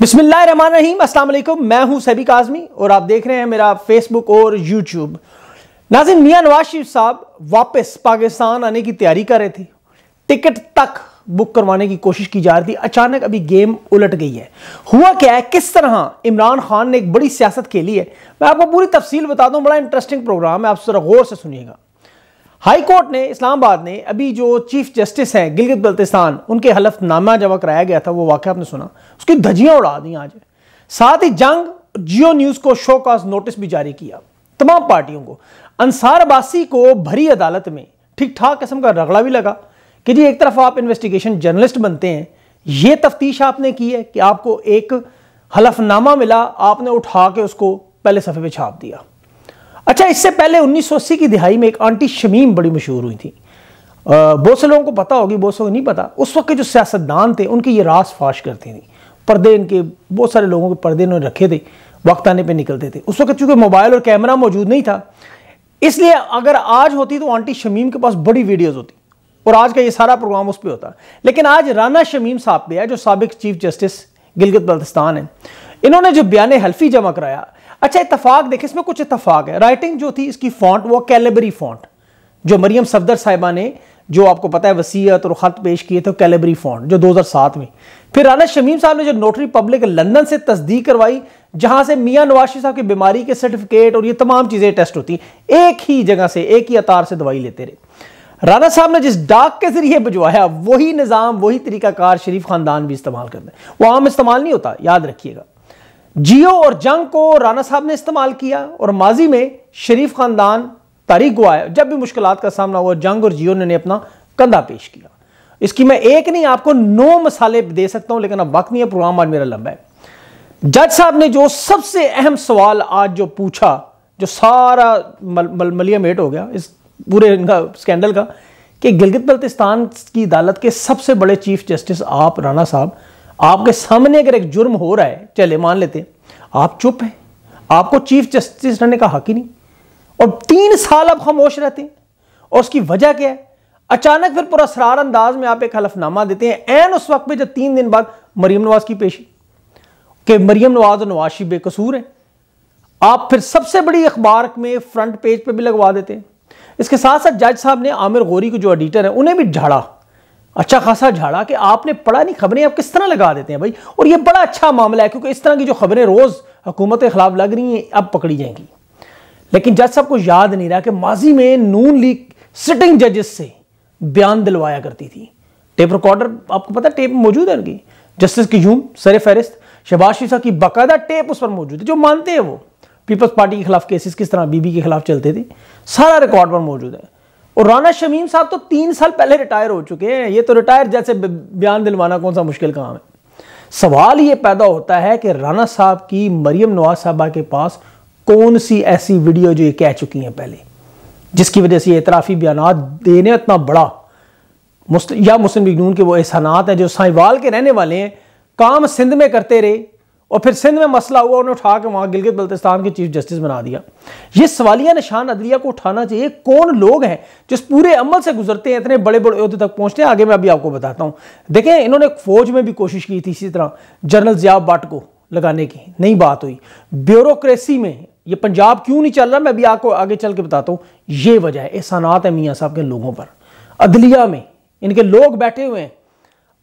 बिस्मिल्ल बिस्मिल्लाम असलम मैं हूं सैबिक आज़मी और आप देख रहे हैं मेरा फेसबुक और यूट्यूब नाजिन मियाँ नवाज शरीफ साहब वापस पाकिस्तान आने की तैयारी कर रहे थे टिकट तक बुक करवाने की कोशिश की जा रही थी अचानक अभी गेम उलट गई है हुआ क्या है किस तरह इमरान खान ने एक बड़ी सियासत खेली है मैं आपको पूरी तफसील बता दूं बड़ा इंटरेस्टिंग प्रोग्राम है आप जरा गौर से सुनिएगा हाई कोर्ट ने इस्लामाबाद ने अभी जो चीफ जस्टिस हैं गिलगित बल्तिस्तान उनके हलफनामा जमा कराया गया था वो वाक़ आपने सुना उसकी धजियाँ उड़ा दी आज साथ ही जंग जियो न्यूज़ को शो काज नोटिस भी जारी किया तमाम पार्टियों को अंसार अबासी को भरी अदालत में ठीक ठाक किस्म का रगड़ा भी लगा कि जी एक तरफ आप इन्वेस्टिगेशन जर्नलिस्ट बनते हैं ये तफ्तीश आपने की है कि आपको एक हलफनामा मिला आपने उठा के उसको पहले सफ़े पे छाप दिया अच्छा इससे पहले उन्नीस की दिहाई में एक आंटी शमीम बड़ी मशहूर हुई थी बहुत से लोगों को पता होगी बहुत से नहीं पता उस वक्त के जो सियासतदान थे उनकी ये रास फाश करती थी पर्दे इनके बहुत सारे लोगों के पर्दे इन्होंने रखे थे वक्त आने पर निकलते थे उस वक्त चूंकि मोबाइल और कैमरा मौजूद नहीं था इसलिए अगर आज होती तो आंटी शमीम के पास बड़ी वीडियोज़ होती और आज का ये सारा प्रोग्राम उस पर होता लेकिन आज राना शमीम साहब पे है जो सबक चीफ जस्टिस गिलगित बल्तिस्तान है इन्होंने जो बयान हल्फी जमा कराया अच्छा इतफाक देखिए इसमें कुछ इतफाक है राइटिंग जो थी इसकी फॉन्ट वो कैलेबरी फॉन्ट जो मरियम सफदर साहिबा ने जो आपको पता है वसीयत और ख़त पेश किए थे कैलेबरी फॉन्ट जो 2007 में फिर राना शमीम साहब ने जो नोटरी पब्लिक लंदन से तस्दीक करवाई जहां से मियां नवाशी साहब की बीमारी के सर्टिफिकेट और ये तमाम चीज़ें टेस्ट होती एक ही जगह से एक ही अतार से दवाई लेते रहे राना साहब ने जिस डाक के जरिए भिजवाया वही निज़ाम वही तरीकाकार शरीफ खानदान भी इस्तेमाल करते हैं वो आम इस्तेमाल नहीं होता याद रखिएगा जियो और जंग को राना साहब ने इस्तेमाल किया और माजी में शरीफ खानदान तारीख को आया जब भी मुश्किल का सामना हुआ जंग और जियो ने, अपना कंधा पेश किया इसकी मैं एक नहीं आपको नौ मसाले दे सकता हूं लेकिन अब वक्त नहीं है प्रोग्राम आज मेरा लंबा है जज साहब ने जो सबसे अहम सवाल आज जो पूछा जो सारा मल, मल, मलिया मेट हो गया इस पूरे इनका स्कैंडल का कि गिलगित बल्तिस्तान की अदालत के सबसे बड़े चीफ जस्टिस आप राना साहब आपके सामने अगर एक जुर्म हो रहा है चले मान लेते हैं आप चुप हैं आपको चीफ जस्टिस रहने का हक ही नहीं और तीन साल आप खामोश रहते हैं और उसकी वजह क्या है अचानक फिर पूरा सरार अंदाज में आप एक हलफनामा देते हैं एन उस वक्त पे जब तीन दिन बाद मरीम नवाज की पेशी के मरीम नवाज और नवाशी बेकसूर हैं आप फिर सबसे बड़ी अखबार में फ्रंट पेज पे भी लगवा देते हैं इसके साथ साथ जज साहब ने आमिर गौरी को जो एडिटर है उन्हें भी झाड़ा अच्छा खासा झाड़ा कि आपने पढ़ा नहीं खबरें आप किस तरह लगा देते हैं भाई और ये बड़ा अच्छा मामला है क्योंकि इस तरह की जो खबरें रोज़ हुकूमत के खिलाफ लग रही हैं अब पकड़ी जाएंगी लेकिन जज साहब को याद नहीं रहा कि माजी में नून लीग सिटिंग जजेस से बयान दिलवाया करती थी टेप रिकॉर्डर आपको पता टेप मौजूद है उनकी जस्टिस की जूम सर फहरिस्त शबाज शीशा की बाकायदा टेप उस पर मौजूद है जो मानते हैं वो पीपल्स पार्टी के खिलाफ केसेस किस तरह बीबी के खिलाफ चलते थे सारा रिकॉर्ड पर मौजूद है और राना शमीम साहब तो तीन साल पहले रिटायर हो चुके हैं ये तो रिटायर जैसे बयान दिलवाना कौन सा मुश्किल काम है सवाल ये पैदा होता है कि राना साहब की मरियम नवाज साहबा के पास कौन सी ऐसी वीडियो जो ये कह चुकी हैं पहले जिसकी वजह से ये इतराफ़ी बयान देने इतना बड़ा मुस्लिम या मुस्लिम लीग नून के वो एहसानात हैं जो साइवाल के रहने वाले हैं काम सिंध में करते रहे और फिर सिंध में मसला हुआ उन्हें उठा के वहाँ गिलगित बल्तिस्तान के चीफ जस्टिस बना दिया ये सवालिया निशान अदलिया को उठाना चाहिए कौन लोग हैं जो पूरे अमल से गुजरते हैं इतने बड़े बड़े अहदे तक पहुँचते हैं आगे मैं अभी आपको बताता हूँ देखें इन्होंने फौज में भी कोशिश की थी इसी तरह जनरल जिया भट्ट को लगाने की नहीं बात हुई ब्यूरोक्रेसी में ये पंजाब क्यों नहीं चल रहा मैं अभी आपको आगे चल के बताता हूँ ये वजह है एहसानात है मियाँ साहब के लोगों पर अदलिया में इनके लोग बैठे हुए हैं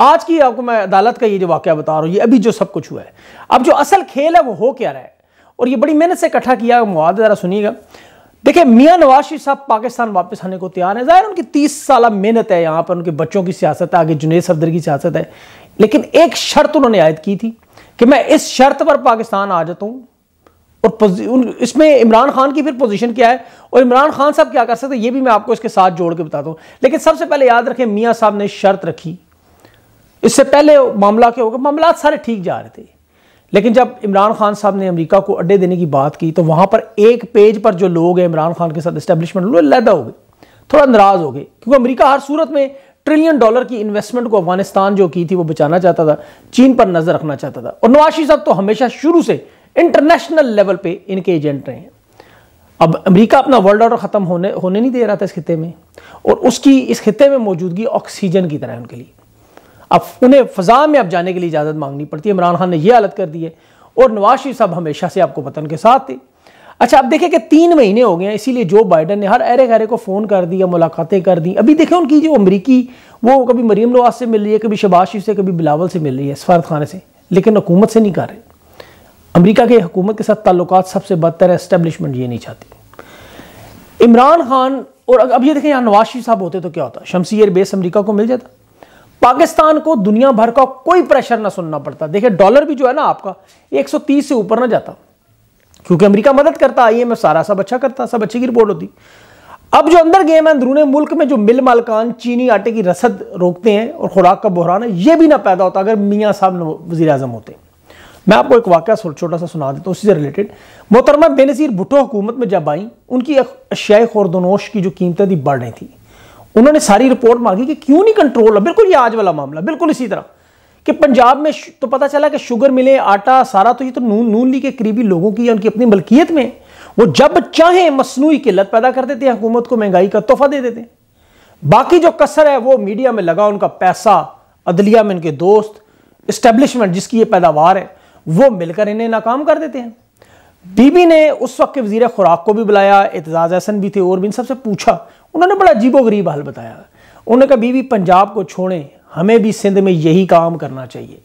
आज की आपको मैं अदालत का ये जो वाक्य बता रहा हूँ ये अभी जो सब कुछ हुआ है अब जो असल खेल है वो हो क्या रहा है और ये बड़ी मेहनत से इकट्ठा किया मुआद ज़रा सुनिएगा देखिए मियाँ नवाज शरीफ साहब पाकिस्तान वापस आने को तैयार है ज़ाहिर उनकी तीस साल मेहनत है यहाँ पर उनके बच्चों की सियासत है आगे जुनेद सफदर की सियासत है लेकिन एक शर्त उन्होंने आयद की थी कि मैं इस शर्त पर पाकिस्तान आ जाता हूँ और इसमें इमरान खान की फिर पोजीशन क्या है और इमरान खान साहब क्या कर सकते हैं ये भी मैं आपको इसके साथ जोड़ के बताता हूँ लेकिन सबसे पहले याद रखें मियाँ साहब ने शर्त रखी इससे पहले मामला क्या होगा मामला सारे ठीक जा रहे थे लेकिन जब इमरान खान साहब ने अमेरिका को अड्डे देने की बात की तो वहां पर एक पेज पर जो लोग हैं इमरान खान के साथ इस्टेब्लिशमेंट लोग लैदा हो गए थोड़ा नाराज हो गए क्योंकि अमेरिका हर सूरत में ट्रिलियन डॉलर की इन्वेस्टमेंट को अफगानिस्तान जो की थी वो बचाना चाहता था चीन पर नजर रखना चाहता था और नवाशी साहब तो हमेशा शुरू से इंटरनेशनल लेवल पे इनके एजेंट रहे हैं अब अमेरिका अपना वर्ल्ड ऑर्डर ख़त्म होने होने नहीं दे रहा था इस खत्े में और उसकी इस खत्े में मौजूदगी ऑक्सीजन की तरह उनके लिए अब उन्हें फजा में अब जाने के लिए इजाज़त मांगनी पड़ती है इमरान खान ने यह हालत कर दी है और नवाज शरीफ साहब हमेशा से आपको वतन के साथ थे अच्छा आप देखें कि तीन महीने हो गए हैं इसीलिए जो बाइडन ने हर अरे गहरे को फ़ोन कर दिया मुलाकातें कर दी अभी देखें उनकी जो अमरीकी वो कभी मरीम नवाज से मिल रही है कभी शबाज शरीफ से कभी बिलावल से मिल रही है सफारत खाना से लेकिन हुकूमत से नहीं कर रहे अमरीका के हकूमत के साथ ताल्लुक सबसे बदतर है इस्टेबलिशमेंट ये नहीं चाहती इमरान खान और अब ये देखें यहाँ नवाज शरीफ साहब होते तो क्या होता शमसी बेस अमरीका को मिल जाता पाकिस्तान को दुनिया भर का कोई प्रेशर ना सुनना पड़ता देखिए डॉलर भी जो है ना आपका 130 से ऊपर ना जाता क्योंकि अमेरिका मदद करता आई एम सारा सब अच्छा करता सब अच्छी की रिपोर्ट होती अब जो अंदर गेम है अंदरूने मुल्क में जो मिल मालकान चीनी आटे की रसद रोकते हैं और खुराक का बहरान है ये भी ना पैदा होता अगर मियाँ साहब वजी अजम होते मैं आपको एक वाक्य छोटा सा सुना देता हूँ उसी से रिलेटेड मोहतरमा बेनज़ीर भुटो हुकूमत में जब आई उनकी अशियाई खुरदनोश की जो कीमतें थी बढ़ रही थी उन्होंने सारी रिपोर्ट मांगी कि क्यों नहीं कंट्रोल बिल्कुल ये आज वाला मामला बिल्कुल इसी तरह कि पंजाब में तो पता चला कि शुगर मिले आटा सारा तो ये तो नून नून ली के करीबी लोगों की उनकी अपनी मलकियत में वो जब चाहें मसनू किल्लत पैदा कर देते हैं हुकूमत को महंगाई का तोहफा दे देते हैं बाकी जो कसर है वो मीडिया में लगा उनका पैसा अदलिया में इनके दोस्त इस्टेब्लिशमेंट जिसकी ये पैदावार है वो मिलकर इन्हें नाकाम कर देते हैं बीबी ने उस वक्त के वजीर खुराक को भी बुलाया एतजाज़ हसन भी थे और भी इन सबसे पूछा उन्होंने बड़ा अजीब गरीब हल बताया उन्होंने कहा बीबी पंजाब को छोड़ें हमें भी सिंध में यही काम करना चाहिए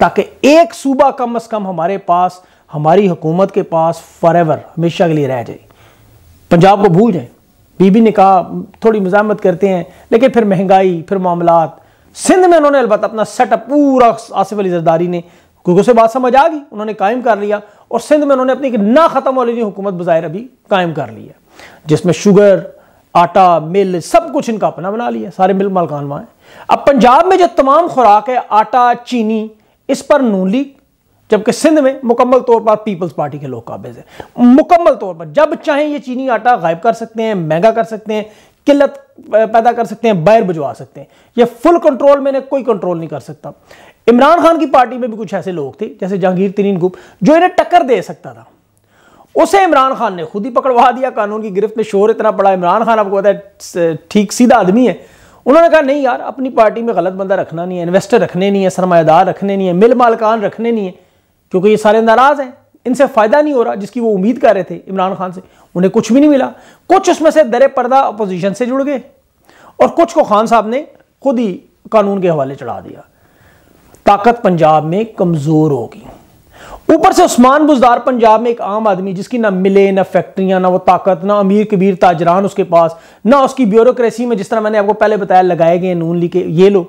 ताकि एक सूबा कम अज़ कम हमारे पास हमारी हुकूमत के पास एवर हमेशा के लिए रह जाए पंजाब को भूल जाए बीबी ने कहा थोड़ी मजामत करते हैं लेकिन फिर महंगाई फिर मामला सिंध में उन्होंने अलबत् अपना सेटअप पूरा आसिफ अली जरदारी ने क्योंकि से बात समझ आ गई उन्होंने कायम कर लिया और सिंध में उन्होंने अपनी ना ख़त्म वाली हुकूमत बज़ाहिर अभी कायम कर ली है जिसमें शुगर आटा मिल सब कुछ इनका अपना बना लिया सारे मिल मालकान वहाँ हैं अब पंजाब में जो तमाम खुराक है आटा चीनी इस पर नून लीग जबकि सिंध में मुकम्मल तौर पर पीपल्स पार्टी के लोग काबिज हैं मुकम्मल तौर पर जब चाहें ये चीनी आटा गायब कर सकते हैं महंगा कर सकते हैं किल्लत पैदा कर सकते हैं बैर भिजवा सकते हैं ये फुल कंट्रोल में कोई कंट्रोल नहीं कर सकता इमरान खान की पार्टी में भी कुछ ऐसे लोग थे जैसे जहांगीर तरीन गुप्त जो इन्हें टक्कर दे सकता था उसे इमरान खान ने खुद ही पकड़वा दिया कानून की गिरफ्त में शोर इतना पड़ा इमरान खान आपको पता है ठीक सीधा आदमी है उन्होंने कहा नहीं यार अपनी पार्टी में गलत बंदा रखना नहीं है इन्वेस्टर रखने नहीं है सरमादार रखने नहीं है मिल मालकान रखने नहीं है क्योंकि ये सारे नाराज़ हैं इनसे फ़ायदा नहीं हो रहा जिसकी वो उम्मीद कर रहे थे इमरान खान से उन्हें कुछ भी नहीं मिला कुछ उसमें से दरे पर्दा अपोजिशन से जुड़ गए और कुछ को खान साहब ने खुद ही कानून के हवाले चढ़ा दिया ताकत पंजाब में कमजोर होगी ऊपर से उस्मान बुजदार पंजाब में एक आम आदमी जिसकी ना मिले ना फैक्ट्रियां ना वो ताकत ना अमीर कबीर ताजरान उसके पास ना उसकी ब्यूरोक्रेसी में जिस तरह मैंने आपको पहले बताया लगाए गए नून लिखे ये लो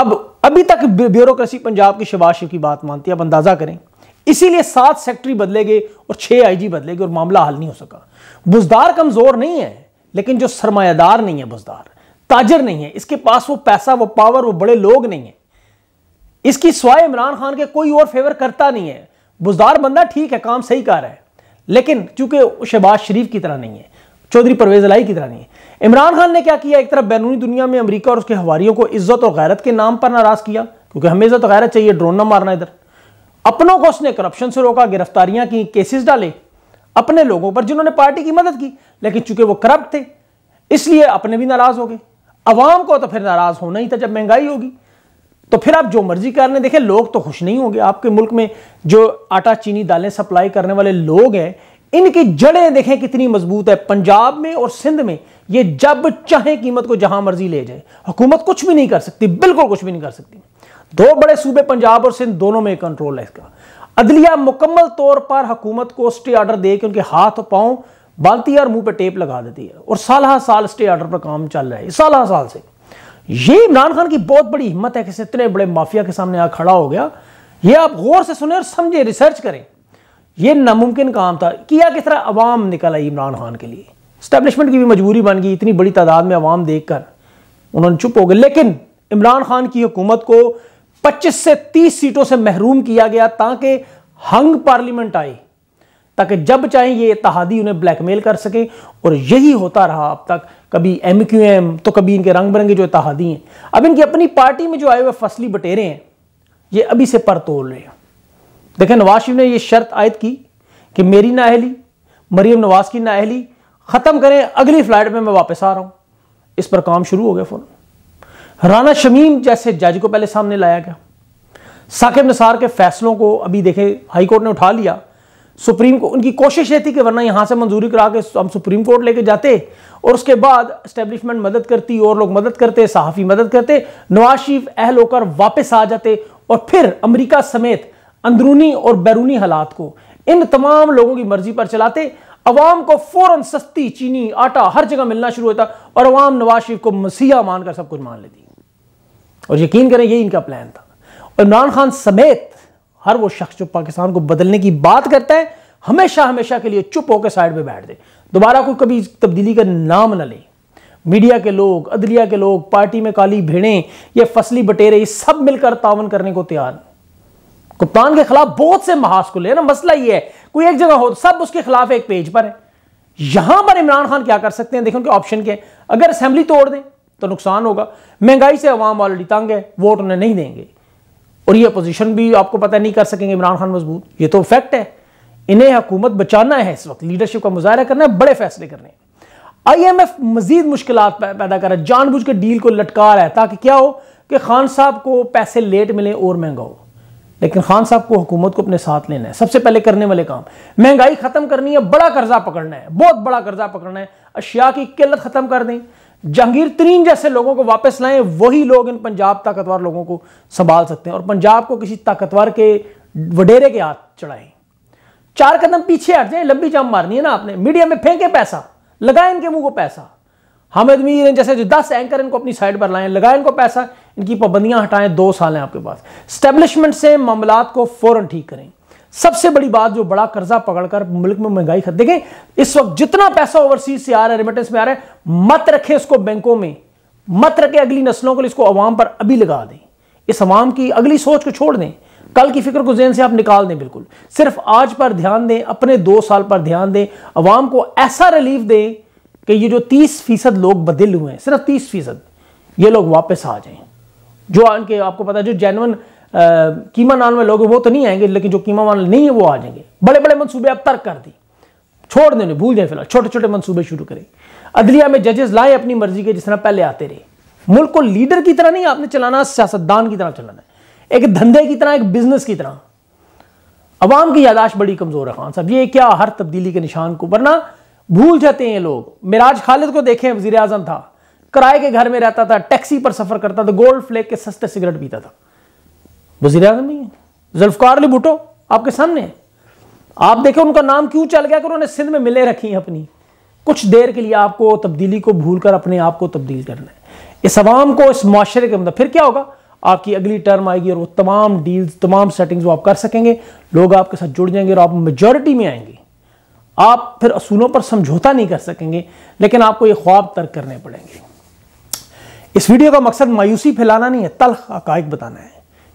अब अभी तक ब्यूरोक्रेसी पंजाब की शबाश की बात मानती है अब अंदाजा करें इसीलिए सात सेक्टरी बदले गए और छह आईजी बदले गए और मामला हल नहीं हो सका बुजदार कमजोर नहीं है लेकिन जो सरमायादार नहीं है बुजदार ताजर नहीं है इसके पास वो पैसा वो पावर वो बड़े लोग नहीं है इसकी स्वाय इमरान खान के कोई और फेवर करता नहीं है बुजदार बंदा ठीक है काम सही कर रहा है लेकिन चूंकि शहबाज शरीफ की तरह नहीं है चौधरी परवेज अलाई की तरह नहीं है इमरान खान ने क्या किया एक तरफ बैरूनी दुनिया में अमरीका और उसके हवारियों को इज्जत और गैरत के नाम पर नाराज किया क्योंकि हमें इज्जत गैरत चाहिए ड्रोन ना मारना इधर अपनों को उसने करप्शन से रोका गिरफ्तारियां की केसेस डाले अपने लोगों पर जिन्होंने पार्टी की मदद की लेकिन चूंकि वो करप्ट थे इसलिए अपने भी नाराज हो गए अवाम को तो फिर नाराज होना ही था जब महंगाई होगी तो फिर आप जो मर्जी करने देखें लोग तो खुश नहीं होंगे आपके मुल्क में जो आटा चीनी दालें सप्लाई करने वाले लोग हैं इनकी जड़ें देखें कितनी मजबूत है पंजाब में और सिंध में ये जब चाहे कीमत को जहां मर्जी ले जाए हुकूमत कुछ भी नहीं कर सकती बिल्कुल कुछ भी नहीं कर सकती दो बड़े सूबे पंजाब और सिंध दोनों में कंट्रोल है इसका अदलिया मुकम्मल तौर पर हुकूमत को स्टे ऑर्डर दे के उनके हाथ पांव बांधती है और मुंह पर टेप लगा देती है और साल साल स्टे ऑर्डर पर काम चल रहा है साल साल से ये इमरान खान की बहुत बड़ी हिम्मत है कि इतने बड़े माफिया के सामने आ खड़ा हो गया ये आप गौर से सुने और समझे रिसर्च करें ये नामुमकिन काम था किया किस तरह अवाम निकल आई इमरान खान के लिए स्टैब्लिशमेंट की भी मजबूरी बन गई इतनी बड़ी तादाद में अवाम देखकर उन्होंने चुप हो गए लेकिन इमरान खान की हुकूमत को 25 से 30 सीटों से महरूम किया गया ताकि हंग पार्लियामेंट आई ताकि जब चाहे ये इतिहादी उन्हें ब्लैकमेल कर सके और यही होता रहा अब तक कभी एम क्यू एम तो कभी इनके रंग बिरंगे जो इतिहादी हैं अब इनकी अपनी पार्टी में जो आए हुए फसली बटेरे हैं ये अभी से पर तोड़ रहे हैं देखें नवाज शरीफ ने यह शर्त आयद की कि मेरी नाहली मरीम नवाज की नाहली ख़त्म करें अगली फ्लाइट में मैं वापस आ रहा हूँ इस पर काम शुरू हो गया फ़ौरन राना शमीम जैसे जज को पहले सामने लाया गया साकिब निसार के फैसलों को अभी देखें हाईकोर्ट ने उठा लिया सुप्रीम कोर्ट उनकी कोशिश थी कि वरना यहाँ से मंजूरी करा के हम सुप्रीम कोर्ट लेके जाते और उसके बाद स्टैब्लिशमेंट मदद करती और लोग मदद करते सहाफ़ी मदद करते नवाज शरीफ अहल होकर वापस आ जाते और फिर अमरीका समेत अंदरूनी और बैरूनी हालात को इन तमाम लोगों की मर्जी पर चलाते अवाम को फौरन सस्ती चीनी आटा हर जगह मिलना शुरू होता और अवाम नवाज शरीफ को मसीहा मानकर सब कुछ मान लेती और यकीन करें यही इनका प्लान था और इमरान खान समेत हर वो शख्स जो पाकिस्तान को बदलने की बात करता है हमेशा हमेशा के लिए चुप होकर साइड पर बैठ दे दोबारा कोई कभी तब्दीली का नाम ना ले मीडिया के लोग अदलिया के लोग पार्टी में काली भेड़ें ये फसली बटेरे ये सब मिलकर तावन करने को तैयार कप्तान के खिलाफ बहुत से महाज को ना मसला ये है कोई एक जगह हो सब उसके खिलाफ एक पेज पर है यहां पर इमरान खान क्या कर सकते हैं देखो उनके ऑप्शन के अगर असेंबली तोड़ दें तो नुकसान होगा महंगाई से अवाम ऑलरेडी तंग है वोट उन्हें नहीं देंगे और ये अपोजिशन भी आपको पता नहीं कर सकेंगे इमरान खान मजबूत ये तो फैक्ट है इन्हें हुकूमत बचाना है इस वक्त लीडरशिप का मुजाहरा करना है बड़े फैसले करने हैं आईएमएफ मजीद मुश्किल पैदा कर रहा है जानबूझ के डील को लटका रहा है ताकि क्या हो कि खान साहब को पैसे लेट मिले और महंगा हो लेकिन खान साहब को हुकूमत को अपने साथ लेना है सबसे पहले करने वाले काम महंगाई खत्म करनी है बड़ा कर्जा पकड़ना है बहुत बड़ा कर्जा पकड़ना है अशिया की किल्लत खत्म कर दें जहांगीर तरीन जैसे लोगों को वापस लाएं वही लोग इन पंजाब ताकतवर लोगों को संभाल सकते हैं और पंजाब को किसी ताकतवर के वडेरे के हाथ चढ़ाएं चार कदम पीछे हट जाए लंबी जाम मारनी है ना आपने मीडिया में फेंके पैसा लगाए इनके मुंह को पैसा हमद मीर जैसे जो दस एंकर इनको अपनी साइड पर लाएं लगाए इनको पैसा इनकी पाबंदियां हटाएं दो साल हैं आपके पास स्टैब्लिशमेंट से मामला को फौरन ठीक करें सबसे बड़ी बात जो बड़ा कर्जा पकड़कर मुल्क में महंगाई खत देखें इस वक्त जितना पैसा ओवरसीज से आ रहा है रिमिटेंस में आ रहा है मत रखें इसको बैंकों में मत रखें अगली नस्लों को इसको अवाम पर अभी लगा दें इस अवाम की अगली सोच को छोड़ दें कल की फिक्र को जेन से आप निकाल दें बिल्कुल सिर्फ आज पर ध्यान दें अपने दो साल पर ध्यान दें अवाम को ऐसा रिलीफ दें कि ये जो तीस फीसद लोग बदिल हुए हैं सिर्फ तीस फीसद ये लोग वापस आ जाएं जो इनके आपको पता है जो जैनवन कीमा नान में लोग वो तो नहीं आएंगे लेकिन जो कीमा वाले नहीं है वो आ जाएंगे बड़े बड़े मनसूबे अब तर्क कर दी छोड़ देने भूल जाए फिलहाल छोटे छोटे मनसूबे शुरू करें अदलिया में जजेस लाए अपनी मर्जी के जिस तरह पहले आते रहे मुल्क को लीडर की तरह नहीं आपने चलाना सियासतदान की तरह चलाना है एक धंधे की तरह एक बिजनेस की तरह अवाम की यादाश्त बड़ी कमजोर है खान साहब ये क्या हर तब्दीली के निशान को वरना भूल जाते हैं लोग मिराज खालिद को देखें वजीर आजम था किराए के घर में रहता था टैक्सी पर सफर करता था गोल्ड फ्लेक के सस्ते सिगरेट पीता था वजीर अजम नहीं है जुल्फकार अली भुटो आपके सामने है आप देखें उनका नाम क्यों चल गया कि उन्होंने सिंध में मिले रखी हैं अपनी कुछ देर के लिए आपको तब्दीली को भूल कर अपने आप को तब्दील करना है इस आवाम को इस माशरे के अंदर फिर क्या होगा आपकी अगली टर्म आएगी और वो तमाम डील्स तमाम सेटिंग्स वो आप कर सकेंगे लोग आपके साथ जुड़ जाएंगे और आप मेजोरिटी में आएंगे आप फिर असूलों पर समझौता नहीं कर सकेंगे लेकिन आपको ये ख्वाब तर्क करने पड़ेंगे इस वीडियो का मकसद मायूसी फैलाना नहीं है तलख हक बताना है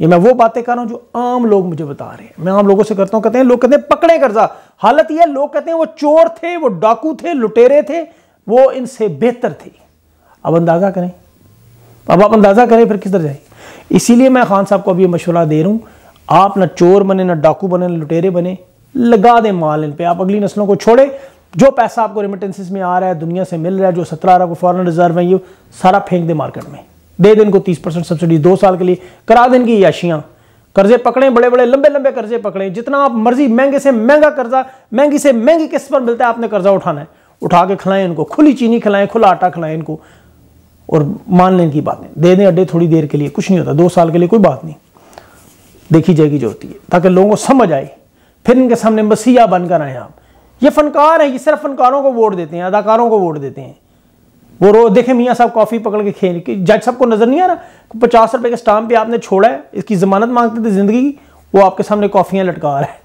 ये मैं वो बातें कर रहा हूं जो आम लोग मुझे बता रहे हैं मैं आम लोगों से करता हूं कहते हैं लोग कहते हैं पकड़े कर्जा हालत यह लोग कहते हैं वो चोर थे वो डाकू थे लुटेरे थे वो इनसे बेहतर थे अब अंदाज़ा करें अब आप अंदाज़ा करें फिर किधर जाए इसीलिए मैं खान साहब को अब ये मशवरा दे रहा हूं आप ना चोर बने ना डाकू बने ना लुटेरे बने लगा दें माल इन पर आप अगली नस्लों को छोड़े जो पैसा आपको रिमिटेंसिस में आ रहा है दुनिया से मिल रहा है जो सत्रह अरब फॉरन रिजर्व है ये सारा फेंक दे मार्केट में दे दें इनको तीस परसेंट सब्सिडी दो साल के लिए करा दें इनकी याशियाँ कर्जे पकड़े बड़े बड़े लंबे लंबे कर्जे पकड़े जितना आप मर्जी महंगे से महंगा कर्जा महंगी से महंगी किस्त पर मिलता है आपने कर्जा उठाना है उठा के खिलाएं इनको खुली चीनी खिलाएं खुला आटा खिलाएं इनको और मान लें की बातें दे दें अड्डे थोड़ी देर के लिए कुछ नहीं होता दो साल के लिए कोई बात नहीं देखी जाएगी जो होती है ताकि लोगों को समझ आए फिर इनके सामने मसीहा बनकर आए आप ये फनकार है ये सिर्फ फनकारों को वोट देते हैं अदाकारों को वोट देते हैं वो रो देखे मियाँ साहब कॉफ़ी पकड़ के खेल के जज साहब को नज़र नहीं आ रहा पचास रुपए के स्टाम्प पे आपने छोड़ा है इसकी ज़मानत मांगते थे ज़िंदगी की वो आपके सामने कॉफियां लटका रहा है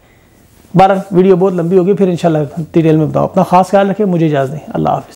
बारह वीडियो बहुत लंबी होगी फिर इंशाल्लाह डिटेल में बताओ अपना खास ख्याल रखें मुझे इजाज़त दें अल्लाह हाफिज़